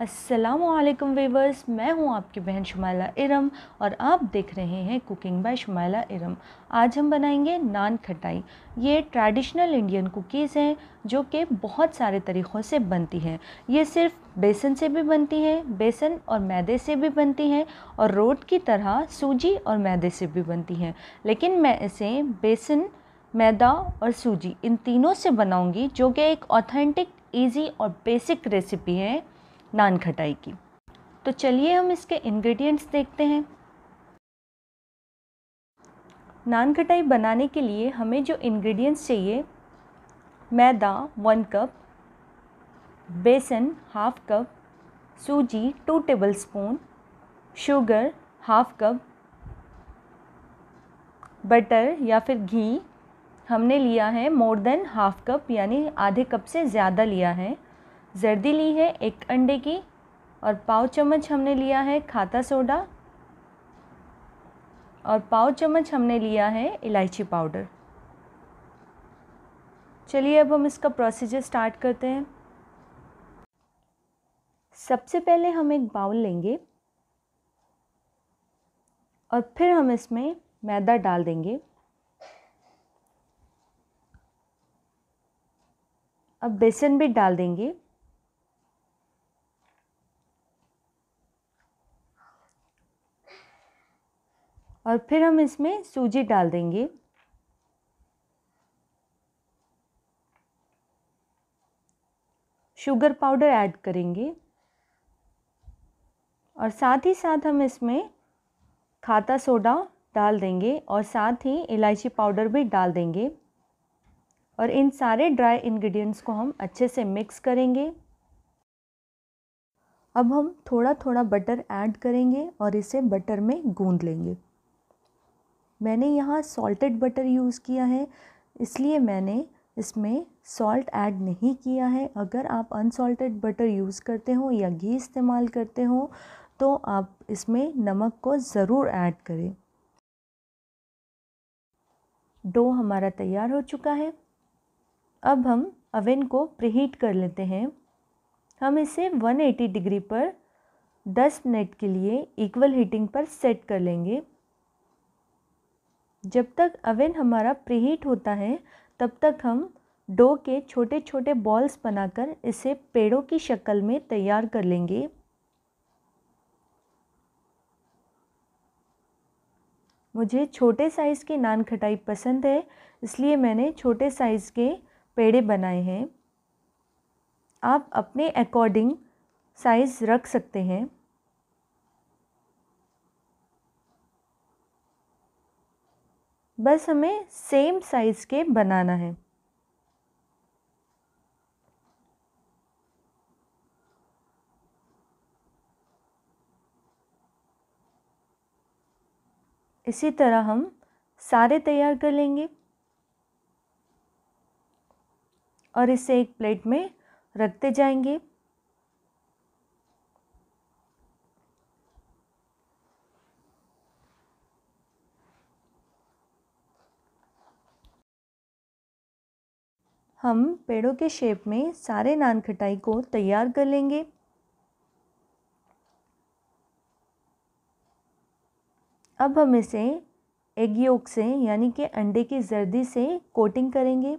Aslam viewers मैं हूं आपकी बहन शुमाला इरम और आप देख रहे हैं कुकिंग बाय शुमाला इरम आज हम बनाएंगे नान खटाई ये ट्रेडिशनल इंडियन कुकीज़ हैं जो कि बहुत सारे तरीक़ों से बनती हैं ये सिर्फ बेसन से भी बनती हैं बेसन और मैदे से भी बनती हैं और रोट की तरह सूजी और मैदे से भी बनती हैं लेकिन मैं इसे बेसन मैदा और सूजी इन तीनों से बनाऊँगी जो कि एक ऑथेंटिक ईजी और बेसिक रेसिपी है नान खटाई की तो चलिए हम इसके इंग्रेडिएंट्स देखते हैं नान खटाई बनाने के लिए हमें जो इंग्रेडिएंट्स चाहिए मैदा वन कप बेसन हाफ कप सूजी two tablespoon sugar half cup butter या फिर घी हमने लिया है मोर देन हाफ कप यानी आधे कप से ज़्यादा लिया है जर्दी ली है एक अंडे की और पाव चम्मच हमने लिया है खाता सोडा और पाव चम्मच हमने लिया है इलायची पाउडर चलिए अब हम इसका प्रोसीजर स्टार्ट करते हैं सबसे पहले हम एक बाउल लेंगे और फिर हम इसमें मैदा डाल देंगे अब बेसन भी डाल देंगे और फिर हम इसमें सूजी डाल देंगे शुगर पाउडर ऐड करेंगे और साथ ही साथ हम इसमें खाता सोडा डाल देंगे और साथ ही इलायची पाउडर भी डाल देंगे और इन सारे ड्राई इंग्रेडिएंट्स को हम अच्छे से मिक्स करेंगे अब हम थोड़ा थोड़ा बटर ऐड करेंगे और इसे बटर में गूंद लेंगे मैंने यहाँ सॉल्टेड बटर यूज़ किया है इसलिए मैंने इसमें सॉल्ट ऐड नहीं किया है अगर आप अनसॉल्टेड बटर यूज़ करते हो या घी इस्तेमाल करते हो तो आप इसमें नमक को ज़रूर ऐड करें डो हमारा तैयार हो चुका है अब हम अवेन को प्रीहीट कर लेते हैं हम इसे 180 डिग्री पर 10 मिनट के लिए इक्वल हीटिंग पर सेट कर लेंगे जब तक अवन हमारा प्रीहीट होता है तब तक हम डो के छोटे छोटे बॉल्स बनाकर इसे पेड़ों की शक्ल में तैयार कर लेंगे मुझे छोटे साइज़ के नान खटाई पसंद है इसलिए मैंने छोटे साइज़ के पेड़े बनाए हैं आप अपने अकॉर्डिंग साइज़ रख सकते हैं बस हमें सेम साइज़ के बनाना है इसी तरह हम सारे तैयार कर लेंगे और इसे एक प्लेट में रखते जाएंगे हम पेड़ों के शेप में सारे नान खटाई को तैयार कर लेंगे अब हम इसे एग योग से यानी कि अंडे की जर्दी से कोटिंग करेंगे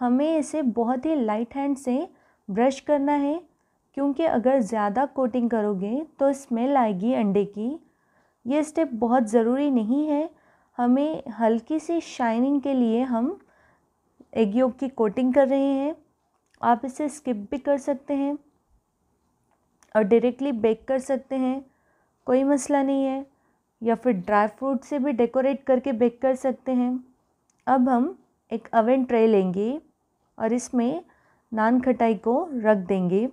हमें इसे बहुत ही लाइट हैंड से ब्रश करना है क्योंकि अगर ज़्यादा कोटिंग करोगे तो स्मेल आएगी अंडे की ये स्टेप बहुत ज़रूरी नहीं है हमें हल्की सी शाइनिंग के लिए हम एग योग की कोटिंग कर रहे हैं आप इसे स्किप भी कर सकते हैं और डायरेक्टली बेक कर सकते हैं कोई मसला नहीं है या फिर ड्राई फ्रूट से भी डेकोरेट करके बेक कर सकते हैं अब हम एक अवन ट्रे लेंगे और इसमें नान खटाई को रख देंगे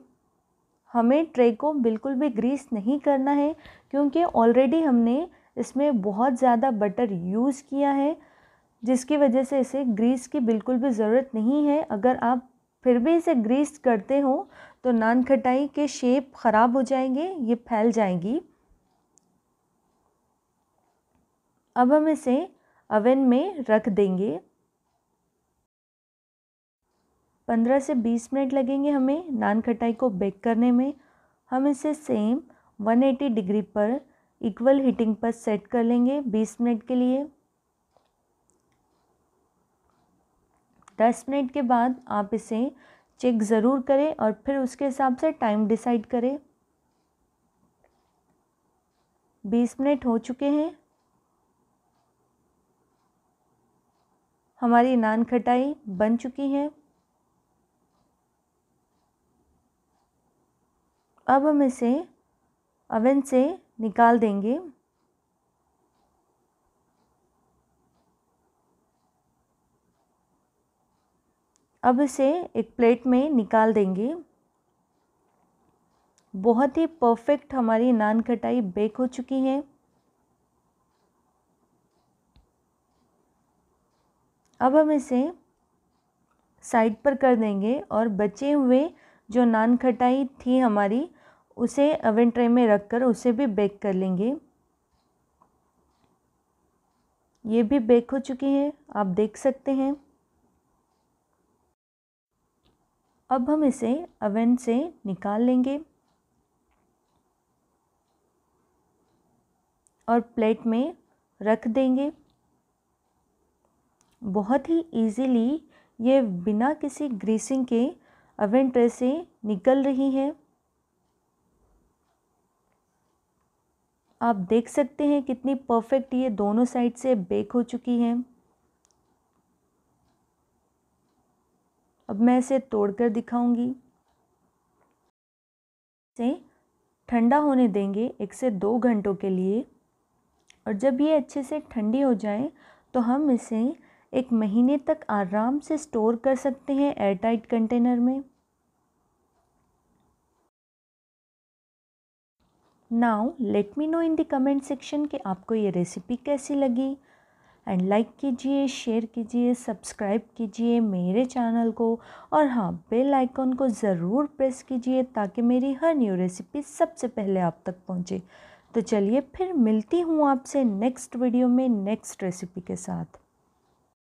हमें ट्रे को बिल्कुल भी ग्रीस नहीं करना है क्योंकि ऑलरेडी हमने इसमें बहुत ज़्यादा बटर यूज़ किया है जिसकी वजह से इसे ग्रीस की बिल्कुल भी ज़रूरत नहीं है अगर आप फिर भी इसे ग्रीस करते हो तो नान खटाई के शेप ख़राब हो जाएंगे ये फैल जाएंगी अब हम इसे अवन में रख देंगे 15 से 20 मिनट लगेंगे हमें नान खटाई को बेक करने में हम इसे सेम 180 डिग्री पर इक्वल हीटिंग पर सेट कर लेंगे 20 मिनट के लिए 10 मिनट के बाद आप इसे चेक ज़रूर करें और फिर उसके हिसाब से टाइम डिसाइड करें 20 मिनट हो चुके हैं हमारी नान खटाई बन चुकी है अब हम इसे अवन से निकाल देंगे अब इसे एक प्लेट में निकाल देंगे बहुत ही परफेक्ट हमारी नान खटाई बेक हो चुकी है अब हम इसे साइड पर कर देंगे और बचे हुए जो नान खटाई थी हमारी उसे ओवन ट्रे में रख कर उसे भी बेक कर लेंगे ये भी बेक हो चुकी है आप देख सकते हैं अब हम इसे अवेन से निकाल लेंगे और प्लेट में रख देंगे बहुत ही इजीली ये बिना किसी ग्रीसिंग के ओवन ट्रे से निकल रही है आप देख सकते हैं कितनी परफेक्ट ये दोनों साइड से बेक हो चुकी है अब मैं इसे तोड़कर दिखाऊंगी इसे ठंडा होने देंगे एक से दो घंटों के लिए और जब ये अच्छे से ठंडी हो जाए तो हम इसे एक महीने तक आराम से स्टोर कर सकते हैं एयरटाइट कंटेनर में now let me know in the comment section कि आपको ये रेसिपी कैसी लगी एंड लाइक कीजिए शेयर कीजिए सब्सक्राइब कीजिए मेरे चैनल को और हाँ बेल आइकॉन को ज़रूर प्रेस कीजिए ताकि मेरी हर न्यू रेसिपी सबसे पहले आप तक पहुँचे तो चलिए फिर मिलती हूँ आपसे नेक्स्ट वीडियो में नेक्स्ट रेसिपी के साथ